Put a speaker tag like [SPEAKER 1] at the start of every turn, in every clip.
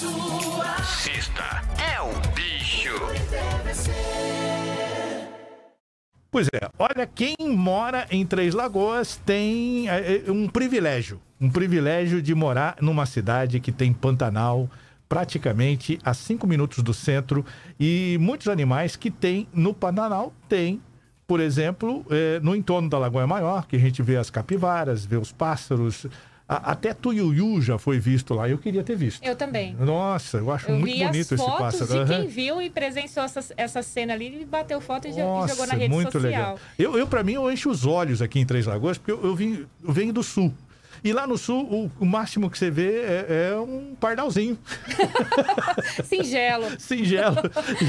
[SPEAKER 1] sua.
[SPEAKER 2] Sexta é o bicho.
[SPEAKER 1] Pois é, olha, quem mora em Três Lagoas tem é, é, um privilégio. Um privilégio de morar numa cidade que tem Pantanal praticamente a cinco minutos do centro e muitos animais que tem no Pantanal tem por exemplo, é, no entorno da Lagoa Maior, que a gente vê as capivaras, vê os pássaros, a, até Tuiuiu já foi visto lá. Eu queria ter visto. Eu também. Nossa, eu acho eu muito bonito esse pássaro. Eu vi quem
[SPEAKER 2] viu e presenciou essa, essa cena ali, bateu foto e, Nossa, jogou na rede muito social. Legal.
[SPEAKER 1] Eu, eu para mim, eu encho os olhos aqui em Três Lagoas, porque eu, eu, vim, eu venho do sul. E lá no sul, o, máximo que você vê é, é um pardalzinho. Singelo. Singelo.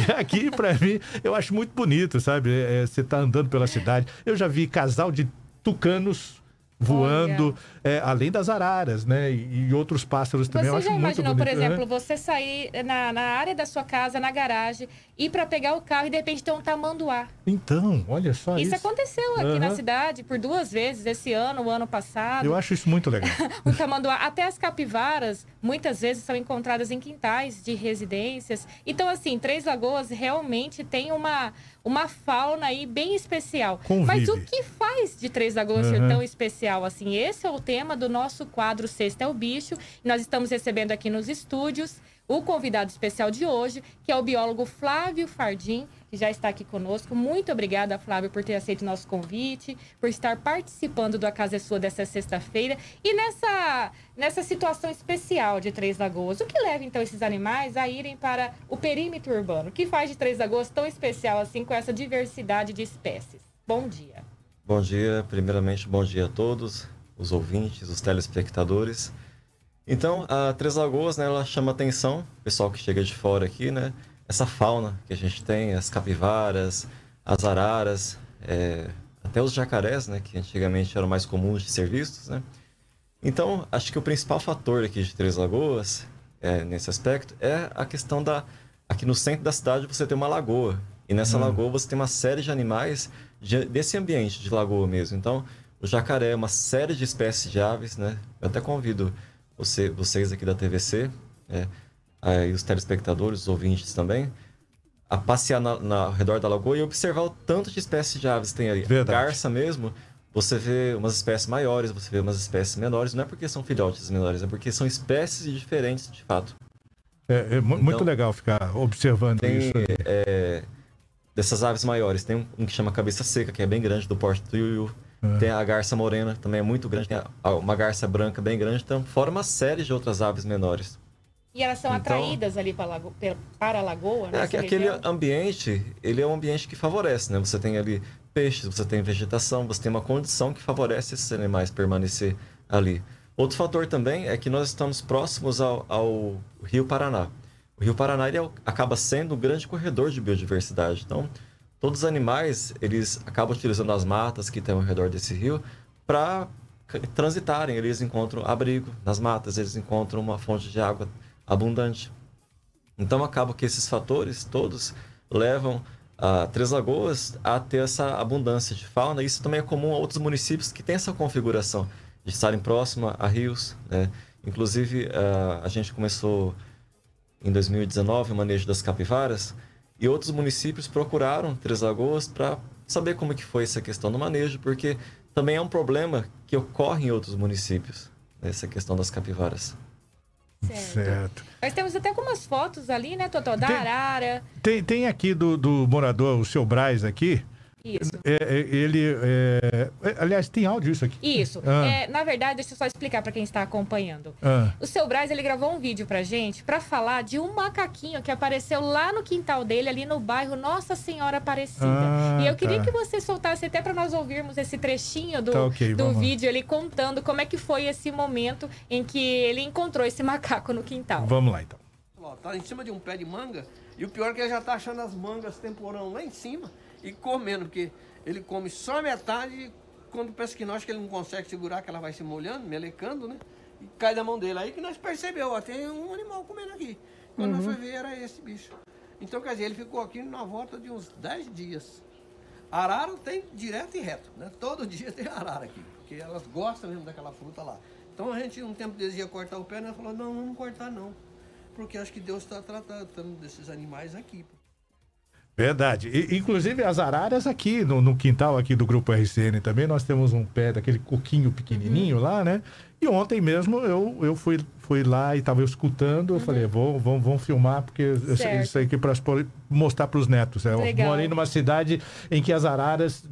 [SPEAKER 1] E aqui, para mim, eu acho muito bonito, sabe? É, é, você tá andando pela cidade. Eu já vi casal de tucanos voando, é, além das araras, né? E, e outros pássaros também. Você já imaginou, por né? exemplo,
[SPEAKER 2] você sair na, na área da sua casa, na garagem, ir para pegar o carro e de repente ter um tamanduá?
[SPEAKER 1] Então, olha só isso. Isso aconteceu aqui uhum. na cidade
[SPEAKER 2] por duas vezes, esse ano, o ano passado. Eu acho
[SPEAKER 1] isso muito legal. o
[SPEAKER 2] tamanduá, até as capivaras, muitas vezes são encontradas em quintais de residências. Então, assim, Três Lagoas realmente tem uma uma fauna aí bem especial. Convive. Mas o que faz de Três Lagoas uhum. ser tão especial assim? Esse é o tema do nosso quadro Sexta é o Bicho. Nós estamos recebendo aqui nos estúdios o convidado especial de hoje, que é o biólogo Flávio Fardim que já está aqui conosco. Muito obrigada, Flávio, por ter aceito nosso convite, por estar participando do A Casa é Sua dessa sexta-feira. E nessa, nessa situação especial de Três Lagoas, o que leva então esses animais a irem para o perímetro urbano? O que faz de Três Lagoas tão especial assim com essa diversidade de espécies? Bom dia.
[SPEAKER 3] Bom dia, primeiramente, bom dia a todos, os ouvintes, os telespectadores. Então, a Três Lagoas, né, ela chama atenção, o pessoal que chega de fora aqui, né? essa fauna que a gente tem, as capivaras, as araras, é, até os jacarés, né, que antigamente eram mais comuns de ser vistos, né? Então, acho que o principal fator aqui de Três Lagoas, é, nesse aspecto, é a questão da... Aqui no centro da cidade você tem uma lagoa, e nessa hum. lagoa você tem uma série de animais de, desse ambiente de lagoa mesmo. Então, o jacaré é uma série de espécies de aves, né? Eu até convido você, vocês aqui da TVC... É, é, e os telespectadores, os ouvintes também, a passear na, na- ao redor da lagoa e observar o tanto de espécies de aves que tem ali. Verdade. Garça mesmo, você vê umas espécies maiores, você vê umas espécies menores. Não é porque são filhotes menores, é porque são espécies diferentes de fato.
[SPEAKER 1] É, é muito então, legal ficar observando Tem isso.
[SPEAKER 3] é, dessas aves maiores. Tem um, que chama cabeça seca, que é bem grande, do porte do Yuyu. É. Tem a garça morena, também é muito grande. Tem uma garça branca bem grande. Então, fora uma série de outras aves menores.
[SPEAKER 2] E elas são então, atraídas ali para, lago, para a lagoa, né, É, aquele região.
[SPEAKER 3] ambiente, ele é um ambiente que favorece, né? Você tem ali peixes, você tem vegetação, você tem uma condição que favorece esses animais permanecer ali. Outro fator também é que nós estamos próximos ao, ao Rio Paraná. O Rio Paraná ele é acaba sendo um grande corredor de biodiversidade. Então, todos os animais, eles acabam utilizando as matas que tem ao redor desse rio para transitarem. Eles encontram abrigo nas matas, eles encontram uma fonte de água abundante. Então acaba que esses fatores todos levam a ah, Três Lagoas a ter essa abundância de fauna. Isso também é comum a outros municípios que têm essa configuração de estarem próxima a rios. Né? Inclusive, ah, a gente começou em 2019 o manejo das capivaras e outros municípios procuraram Três Lagoas para saber como que foi essa questão do manejo, porque também é um problema que ocorre em outros municípios, né, essa questão das capivaras.
[SPEAKER 2] Certo. certo. temos até algumas fotos ali, né, Totó? Da tem, Arara.
[SPEAKER 1] Tem, tem aqui do, do morador, o seu Braz aqui. Isso. É, é ele. É, é... Aliás, tem áudio isso aqui. Isso. Ah. É,
[SPEAKER 2] na verdade, deixa eu só explicar para quem está acompanhando. Ah. O seu Braz, ele gravou um vídeo pra gente para falar de um macaquinho que apareceu lá no quintal dele, ali no bairro Nossa Senhora Aparecida. Ah, e eu queria tá. que você soltasse até para nós ouvirmos esse trechinho do, tá, okay, do vídeo ele contando como é que foi esse momento em que ele encontrou esse macaco no quintal. Vamos lá então.
[SPEAKER 1] tá em cima de um pé de manga e o pior é que ele já tá achando as mangas temporão lá em cima e comendo, porque ele come só metade quando pensa que nós que ele não consegue segurar, que ela vai se molhando, melecando, né? E cai da mão dele. Aí que nós percebeu, ó, tem um animal comendo aqui. Quando uhum. nós foi ver, era esse bicho. Então, quer dizer, ele ficou aqui na volta de uns 10 dias. Arara tem direto e reto, né? Todo dia tem arara aqui, porque elas gostam mesmo daquela fruta lá. Então a gente, um tempo dizia cortar o pé, nós né, falamos, não, vamos cortar não. Porque acho que Deus está tratando desses animais aqui. Verdade. E, inclusive as araras aqui no, no, quintal aqui do grupo RCN também, nós temos um pé daquele coquinho pequenininho uhum. lá, né? E ontem mesmo eu, eu fui, fui lá e estava escutando. Eu uhum. falei, vamos, vamos, vamos filmar, porque certo. isso aqui para mostrar para os netos. Eu Legal. morei numa cidade em que as araras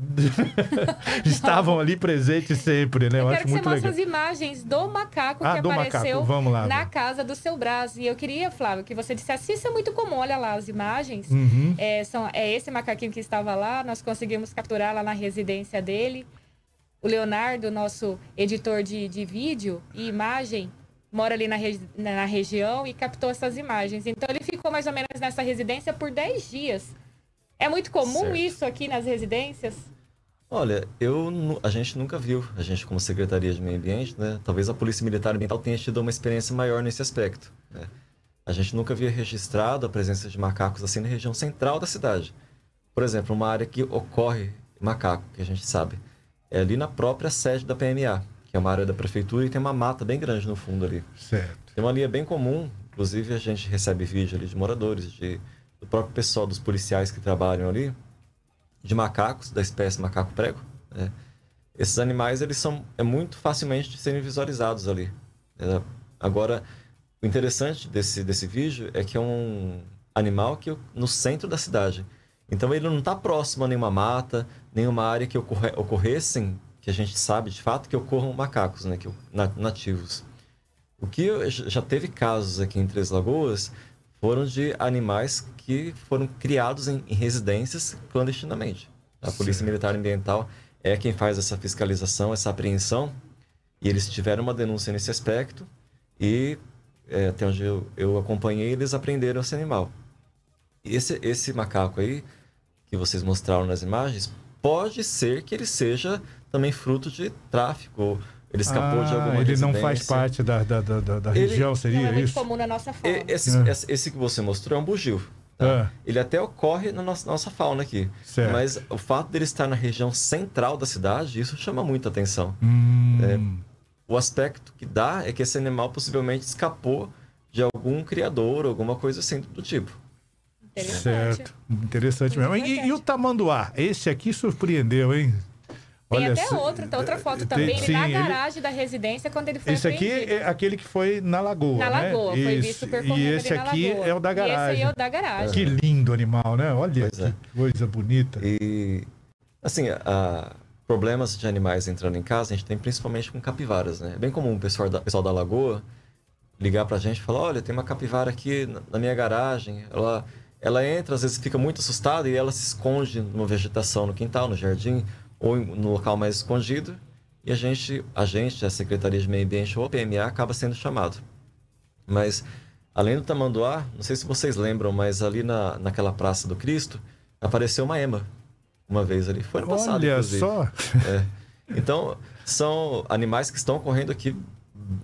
[SPEAKER 1] estavam ali presentes sempre, né? Eu, eu acho que muito você legal. as
[SPEAKER 2] imagens do macaco ah, que do apareceu macaco. Lá, na casa do seu Braz. E eu queria, Flávio, que você dissesse, isso é muito comum, olha lá as imagens. Uhum. É, são, é esse macaquinho que estava lá, nós conseguimos capturar lá na residência dele. O Leonardo, nosso editor de, de vídeo e imagem, mora ali na, na região e captou essas imagens. Então ele ficou mais ou menos nessa residência por 10 dias. É muito comum certo. isso aqui nas residências?
[SPEAKER 3] Olha, eu a gente nunca viu, a gente como Secretaria de Meio Ambiente, né? Talvez a Polícia Militar Ambiental tenha tido uma experiência maior nesse aspecto. Né? A gente nunca havia registrado a presença de macacos assim na região central da cidade. Por exemplo, uma área que ocorre macaco, que a gente sabe é ali na própria sede da PMA, que é uma área da prefeitura e tem uma mata bem grande no fundo ali. Certo. Então ali é bem comum, inclusive a gente recebe vídeo ali de moradores, de, do próprio pessoal, dos policiais que trabalham ali, de macacos, da espécie macaco prego. Né? Esses animais, eles são é muito facilmente de serem visualizados ali. É, agora, o interessante desse, desse vídeo é que é um animal que no centro da cidade então ele não está próximo a nenhuma mata, nenhuma área que ocorre, ocorressem, que a gente sabe de fato que ocorram macacos, né, que, nativos. O que já teve casos aqui em Três Lagoas foram de animais que foram criados em, em residências clandestinamente. A Polícia Sim. Militar Ambiental é quem faz essa fiscalização, essa apreensão, e eles tiveram uma denúncia nesse aspecto e é, até onde eu, eu acompanhei, eles apreenderam esse animal. Esse, esse macaco aí que vocês mostraram nas imagens, pode ser que ele seja também fruto de tráfico. Ele escapou ah, de alguma Ele não faz
[SPEAKER 1] parte da, da, da, da ele, região,
[SPEAKER 3] seria não, é isso?
[SPEAKER 2] comum na nossa fauna.
[SPEAKER 3] É. Esse, esse, que você mostrou é um bugio. Tá? É. Ele até ocorre na nossa, nossa fauna aqui. Certo. Mas o fato dele estar na região central da cidade, isso chama muita atenção. Hum. É, o aspecto que dá é que esse animal possivelmente escapou de algum criador, alguma coisa assim do tipo. Certo.
[SPEAKER 1] Interessante mesmo. E, e o tamanduá? Esse aqui surpreendeu, hein? Tem Olha, até outro,
[SPEAKER 2] tem tá outra foto também, ele na garagem ele... da residência, quando ele foi Esse aqui é
[SPEAKER 1] aquele que foi na Lagoa,
[SPEAKER 2] Na né? Lagoa, foi visto percorrendo E esse aqui é o da garagem. E esse aí é o da garagem. Que
[SPEAKER 3] lindo animal, né? Olha pois que é. coisa bonita. E, assim, a... problemas de animais entrando em casa, a gente tem principalmente com capivaras, né? É bem comum o pessoal da, pessoal da Lagoa ligar pra gente e falar, olha, tem uma capivara aqui na minha garagem, ela ela entra, às vezes fica muito assustada e ela se esconde numa vegetação no quintal, no jardim ou no local mais escondido. E a gente, a gente, a Secretaria de Meio Ambiente ou a PMA acaba sendo chamado. Mas além do tamanduá, não sei se vocês lembram, mas ali na, naquela Praça do Cristo apareceu uma ema uma vez ali. Foi no passado, Olha inclusive. só! É. Então, são animais que estão correndo aqui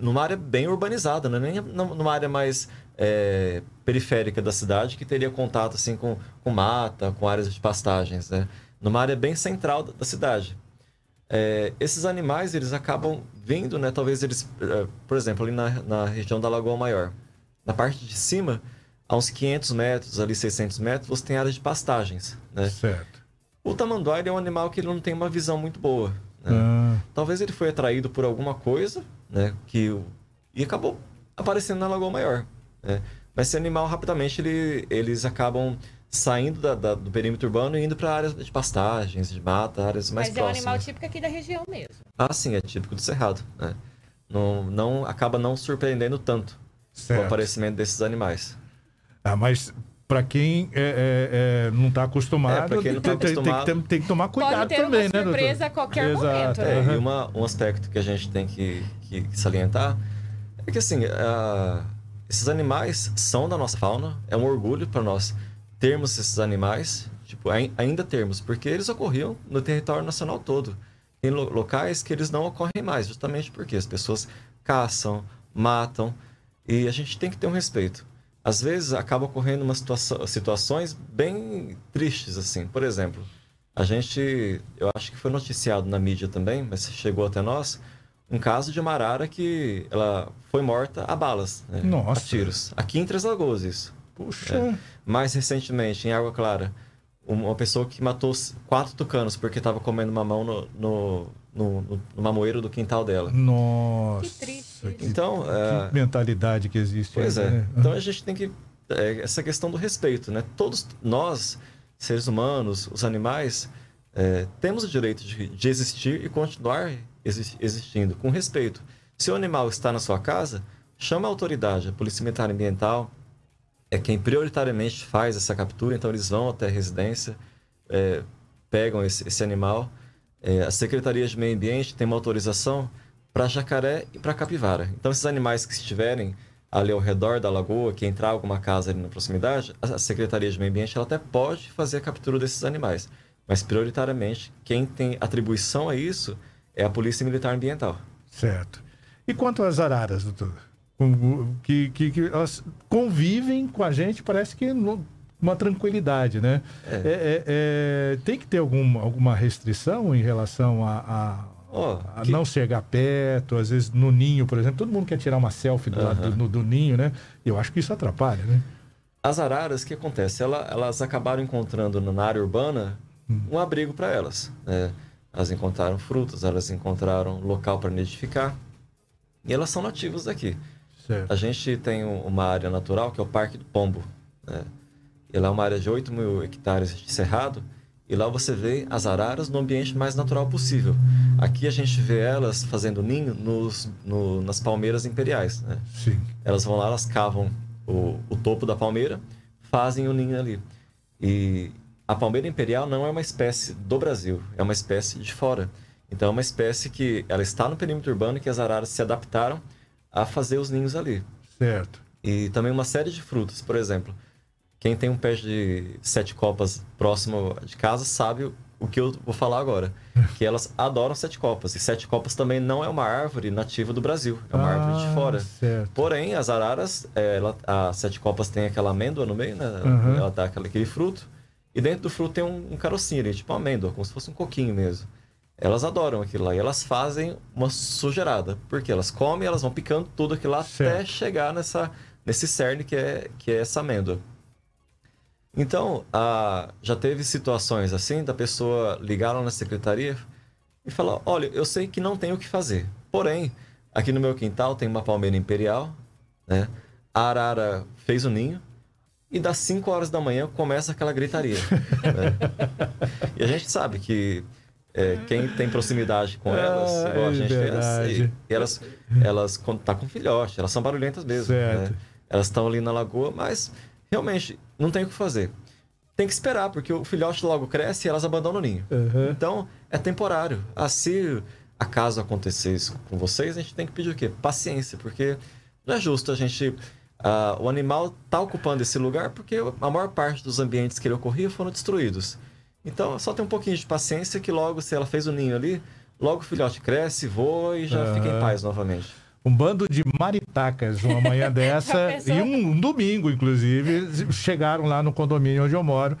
[SPEAKER 3] numa área bem urbanizada, não é nem numa área mais é, periférica da cidade que teria contato assim com, com mata, com áreas de pastagens, né? Numa área bem central da, cidade. É, esses animais, eles acabam vindo, né? Talvez eles, é, por exemplo, ali na, na região da Lagoa Maior. Na parte de cima, a uns 500 metros, ali 600 metros, você tem áreas de pastagens, né? Certo. O tamanduá é um animal que ele não tem uma visão muito boa. Né? Ah. Talvez ele foi atraído por alguma coisa, né? Que e acabou aparecendo na Lagoa Maior. Né? Mas esse animal, rapidamente, ele, eles acabam saindo da, da, do perímetro urbano e indo para áreas de pastagens, de mata, áreas mais próximas. Mas é um animal
[SPEAKER 2] típico aqui da região
[SPEAKER 1] mesmo.
[SPEAKER 3] Ah, sim, é típico do cerrado. Né? Não, não, acaba não surpreendendo tanto certo. o aparecimento desses animais.
[SPEAKER 1] Ah, mas para quem é, é, é, não está acostumado, não tem, tá acostumado... É, tá tem, tem,
[SPEAKER 3] tem, que tomar cuidado também, uma né? Pode surpresa doutor? a qualquer Exato, momento. Né? É, e uma, um aspecto que a gente tem que, que, salientar é que assim, esses animais são da nossa fauna, é um orgulho para nós termos esses animais, tipo, ainda termos, porque eles ocorriam no território nacional todo. Tem locais que eles não ocorrem mais, justamente porque as pessoas caçam, matam, e a gente tem que ter um respeito. Às vezes acaba ocorrendo uma situação, situações bem tristes, assim. Por exemplo, a gente, eu acho que foi noticiado na mídia também, mas chegou até nós, um caso de uma arara que ela foi morta a balas, né? Nossa. a tiros. Aqui em Três Lagoas, isso. Puxa. É. Mais recentemente, em Água Clara, uma pessoa que matou quatro tucanos porque estava comendo mamão no, no, no, no, mamoeiro do quintal dela.
[SPEAKER 1] Nossa. Que triste. Então, que, é... que mentalidade que
[SPEAKER 3] existe. Pois aí, é. Né? Então a gente tem que. É, essa questão do respeito, né? Todos nós, seres humanos, os animais, é, temos o direito de, de existir e continuar existindo, com respeito. Se o animal está na sua casa, chama a autoridade, a Polícia Militar Ambiental é quem prioritariamente faz essa captura, então eles vão até a residência, é, pegam esse, esse animal. É, a Secretaria de Meio Ambiente tem uma autorização para jacaré e para capivara. Então, esses animais que estiverem ali ao redor da lagoa, que entrar alguma casa ali na proximidade, a Secretaria de Meio Ambiente ela até pode fazer a captura desses animais. Mas, prioritariamente, quem tem atribuição a isso é a Polícia Militar Ambiental.
[SPEAKER 1] Certo. E quanto às araras, doutor? Que, que, que elas convivem com a gente, parece que uma tranquilidade, né? É. É, é, é tem que ter algum, alguma restrição em relação a, a, oh, a que... não chegar perto, às vezes no ninho, por exemplo. Todo mundo quer tirar uma selfie do, uhum. do, no, do
[SPEAKER 3] ninho, né? Eu acho que isso atrapalha, né? As araras, o que acontece? elas acabaram encontrando na área urbana hum. um abrigo para elas, né? Elas encontraram frutas, elas encontraram local para nidificar. E elas são nativas daqui. Certo. A gente tem uma área natural que é o Parque do Pombo. Né? E lá é uma área de 8 mil hectares de cerrado. E lá você vê as araras no ambiente mais natural possível. Aqui a gente vê elas fazendo ninho nos, no, nas palmeiras imperiais. Né? Sim. Elas vão lá, elas cavam o, o topo da palmeira, fazem o ninho ali. E a palmeira imperial não é uma espécie do Brasil, é uma espécie de fora. Então é uma espécie que ela está no perímetro urbano que as araras se adaptaram a fazer os ninhos ali. Certo. E também uma série de frutas, por exemplo. Quem tem um pé de sete copas próximo de casa sabe o que eu vou falar agora. Que elas adoram sete copas. E sete copas também não é uma árvore nativa do Brasil. É uma ah, árvore de ah, fora. Certo. Porém, as araras, eh, ela, a sete copas tem aquela amêndoa no meio, né? Uhum. Ela dá aquele, aquele fruto. E dentro do fruto tem um, um carocinho ali, tipo uma amêndoa, como se fosse um coquinho mesmo. Elas adoram aquilo lá e elas fazem uma sujeirada, porque elas comem, elas vão picando tudo aquilo lá certo. até chegar nessa, nesse cerne que é, que é essa amêndoa. Então, a, já teve situações assim da pessoa ligaram na secretaria e falar: olha, eu sei que não tem o que fazer, porém, aqui no meu quintal tem uma palmeira imperial, né? A arara fez o ninho, e das 5 horas da manhã começa aquela gritaria. Né? e a gente sabe que é, quem tem proximidade com ah, elas, ah, igual a é gente elas, elas quando tá com filhote, elas são barulhentas mesmo. Né? Elas estão ali na lagoa, mas realmente não tem o que fazer. Tem que esperar, porque o filhote logo cresce e elas abandonam o ninho. Uhum. Então, é temporário. Assim, se acaso acontecer isso com vocês, a gente tem que pedir o quê? Paciência, porque não é justo a gente Uh, o animal está ocupando esse lugar porque a maior parte dos ambientes que ele ocorria foram destruídos. Então, só tem um pouquinho de paciência que logo, se ela fez o um ninho ali, logo o filhote cresce, voa e já uhum. fica em paz novamente. Um bando
[SPEAKER 1] de maritacas
[SPEAKER 3] uma manhã dessa e
[SPEAKER 1] um, um domingo, inclusive, chegaram lá no condomínio onde eu moro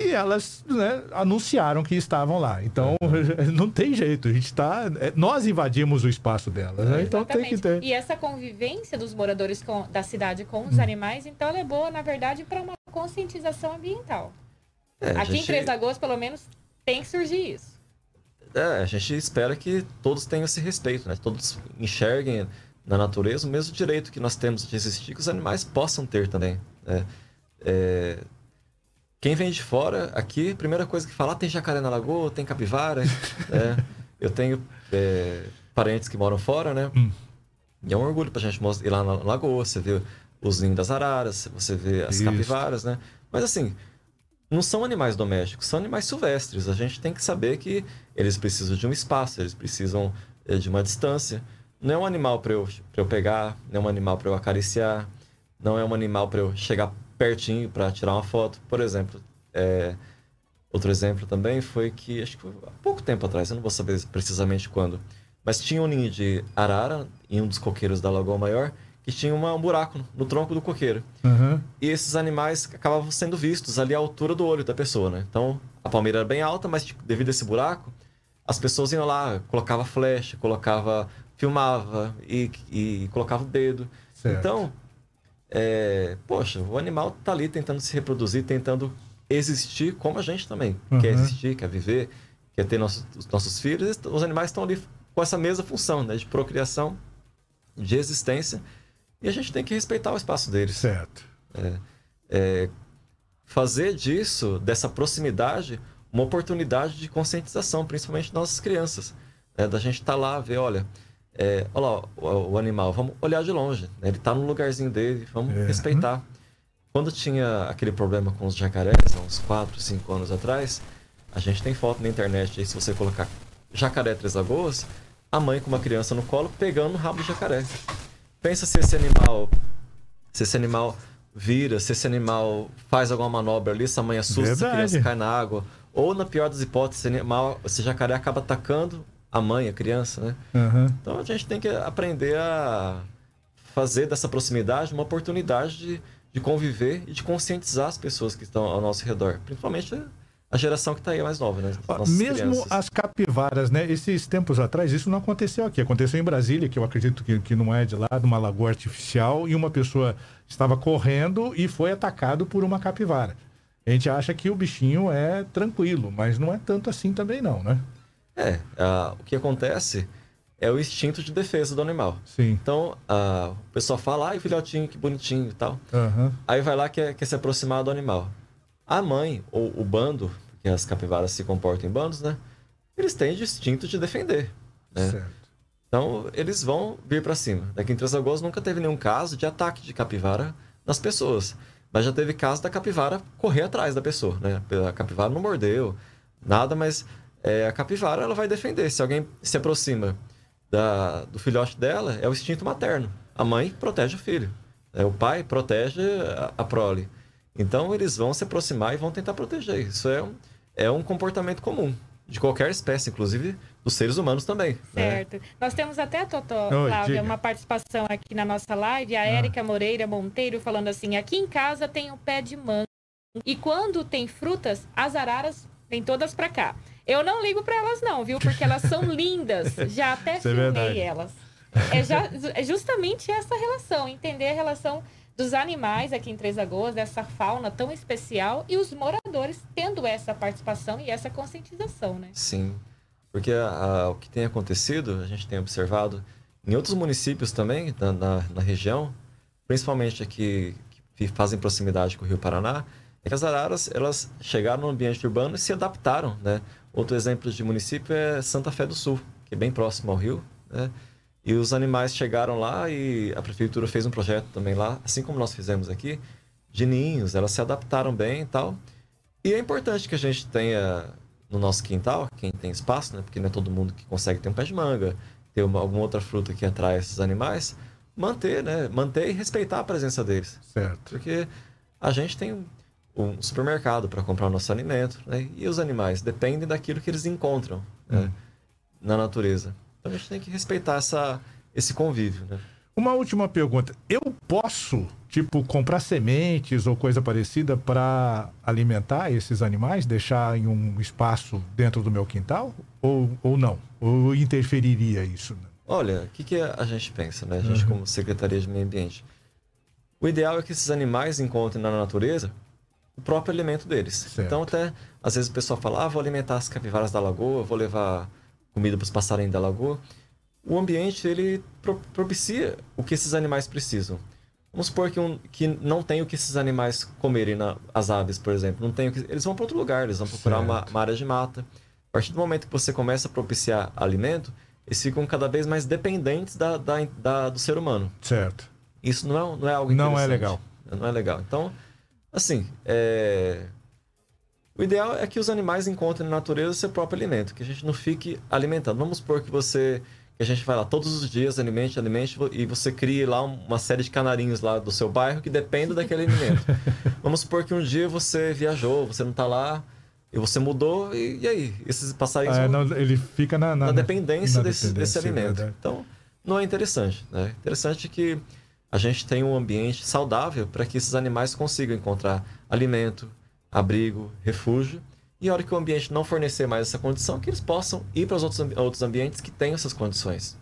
[SPEAKER 1] e elas né, anunciaram que estavam lá. Então, uhum. não tem jeito, a gente tá, é, nós invadimos o espaço delas, né? É, então tem que ter.
[SPEAKER 2] E essa convivência dos moradores com, da cidade com os hum. animais, então, ela é boa, na verdade, para uma conscientização ambiental.
[SPEAKER 3] É, Aqui gente... em Três
[SPEAKER 2] Lagoas, pelo menos, tem que surgir isso.
[SPEAKER 3] É, a gente espera que todos tenham esse respeito, né? Todos enxerguem na natureza o mesmo direito que nós temos de existir, que os animais possam ter também, né? É quem vem de fora, aqui, primeira coisa que fala, ah, tem jacaré na lagoa, tem capivara. é, eu tenho é, parentes que moram fora, né? Hum. E é um orgulho pra gente ir lá na lagoa, você vê os ninhos das araras, você vê as Isso. capivaras, né? Mas assim, não são animais domésticos, são animais silvestres. A gente tem que saber que eles precisam de um espaço, eles precisam é, de uma distância. Não é um animal para eu, eu pegar, não é um animal para eu acariciar, não é um animal para eu chegar pertinho para tirar uma foto. Por exemplo, é, outro exemplo também foi que, acho que foi há pouco tempo atrás, eu não vou saber precisamente quando, mas tinha um ninho de arara em um dos coqueiros da Lagoa Maior que tinha uma, um buraco no, no tronco do coqueiro. Uhum. E esses animais acabavam sendo vistos ali à altura do olho da pessoa, né? Então, a palmeira era bem alta, mas tipo, devido a esse buraco, as pessoas iam lá, colocava flecha, colocava, filmava e, e colocava o dedo. Certo. Então, é, poxa, o animal está ali tentando se reproduzir, tentando existir como a gente também. Uhum. Quer existir, quer viver, quer ter nossos, nossos filhos. Os animais estão ali com essa mesma função, né? De procriação, de existência. E a gente tem que respeitar o espaço deles. Certo. É, é, fazer disso, dessa proximidade, uma oportunidade de conscientização, principalmente nossas crianças. Né, da gente estar tá lá, ver, olha é, olha lá o, o, animal, vamos olhar de longe, né? ele está no lugarzinho dele, vamos é. respeitar. Quando tinha aquele problema com os jacarés, há uns 4, 5 anos atrás, a gente tem foto na internet aí, se você colocar jacaré Três Lagoas, a mãe com uma criança no colo pegando o rabo de jacaré. Pensa se esse animal, se esse animal vira, se esse animal faz alguma manobra ali, se a mãe assusta, Verdade. a criança cai na água. Ou, na pior das hipóteses, esse, animal, esse jacaré acaba atacando a mãe, a criança, né? Uhum. Então a gente tem que aprender a fazer dessa proximidade uma oportunidade de, de conviver e de conscientizar as pessoas que estão ao nosso redor, principalmente a geração que está aí mais nova, né? Mesmo crianças.
[SPEAKER 1] as capivaras, né? Esses tempos atrás, isso não aconteceu aqui. Aconteceu em Brasília, que eu acredito que, que não é de lá, de uma lagoa artificial, e uma pessoa estava correndo e foi atacado por uma capivara. A gente acha que o bichinho é tranquilo, mas não é tanto assim também, não, né?
[SPEAKER 3] É, uh, o que acontece é o instinto de defesa do animal. Sim. Então, uh, o pessoal fala, ai, filhotinho, que bonitinho e tal. Uhum. Aí vai lá que quer, quer se aproximar do animal. A mãe, ou o bando, porque as capivaras se comportam em bandos, né? Eles têm o instinto de defender. Né? Certo. Então, eles vão vir para cima. Daqui em Três Lagoas nunca teve nenhum caso de ataque de capivara nas pessoas. Mas já teve caso da capivara correr atrás da pessoa, né? A capivara não mordeu, nada, mas é, a capivara ela vai defender. Se alguém se aproxima da, do filhote dela, é o instinto materno. A mãe protege o filho. É, o pai protege a, a prole. Então eles vão se aproximar e vão tentar proteger. Isso é um, é um comportamento comum de qualquer espécie, inclusive dos seres humanos também. Né? Certo.
[SPEAKER 2] Né? Nós temos até, Totó, Cláudia, uma participação aqui na nossa live, a ah. Érica Moreira Monteiro falando assim: aqui em casa tem um pé de manga. E quando tem frutas, as araras vêm todas para cá. Eu não ligo para elas, não, viu? Porque elas são lindas. Já até Isso é filmei é elas. É, já, é justamente essa relação, entender a relação dos animais aqui em Três Lagoas, dessa fauna tão especial e os moradores tendo essa participação e essa conscientização, né?
[SPEAKER 3] Sim, porque a, ah, a, ah, o que tem acontecido, a gente tem observado em outros municípios também na, na, na região, principalmente aqui que fazem proximidade com o Rio Paraná, é que as araras elas chegaram no ambiente urbano e se adaptaram, né? Outro exemplo de município é Santa Fé do Sul, que é bem próximo ao rio, né? E os animais chegaram lá e a prefeitura fez um projeto também lá, assim como nós fizemos aqui, de ninhos, elas se adaptaram bem e tal. E é importante que a gente tenha no nosso quintal, quem tem espaço, né? Porque não é todo mundo que consegue ter um pé de manga, ter uma, alguma outra fruta que atrai esses animais, manter, né? Manter e respeitar a presença deles. Certo. Porque a gente tem um supermercado para comprar o nosso alimento. Né? E os animais dependem daquilo que eles encontram né? uhum. na natureza. Então a gente tem que respeitar essa, esse convívio. Né? Uma última pergunta. Eu posso,
[SPEAKER 1] tipo, comprar sementes ou coisa parecida para alimentar esses animais, deixar em um espaço dentro do meu quintal? Ou, ou não? Ou interferiria isso? Né?
[SPEAKER 3] Olha, o que, que, a gente pensa, né? A gente, uhum. como Secretaria de Meio Ambiente. O ideal é que esses animais encontrem na natureza o próprio alimento deles. Certo. Então, até às vezes o pessoal fala: ah, vou alimentar as capivaras da lagoa, vou levar comida para os passarinhos da lagoa. O ambiente ele pro propicia o que esses animais precisam. Vamos supor que, um, que não tem o que esses animais comerem, na, as aves, por exemplo. Não tem que, eles vão para outro lugar, eles vão procurar uma, uma, área de mata. A partir do momento que você começa a propiciar alimento, eles ficam cada vez mais dependentes da, da, da do ser humano. Certo. Isso não é, não é algo Não é legal. Não é legal. Então, Assim, é... o ideal é que os animais encontrem na natureza seu próprio alimento, que a gente não fique alimentando. Vamos supor que você, que a gente vai lá todos os dias, alimente, alimente, e você crie lá uma série de canarinhos lá do seu bairro que dependem daquele alimento. Vamos supor que um dia você viajou, você não está lá, e você mudou, e, e aí? Esses passarinhos. Ah, não, ele fica
[SPEAKER 1] na, na, na dependência, na desse, dependência, desse alimento. É
[SPEAKER 3] então, não é interessante. Né? Interessante que a gente tem um ambiente saudável para que esses animais consigam encontrar alimento, abrigo, refúgio. E a hora que o ambiente não fornecer mais essa condição, que eles possam ir para os outros, outros ambientes que têm essas condições.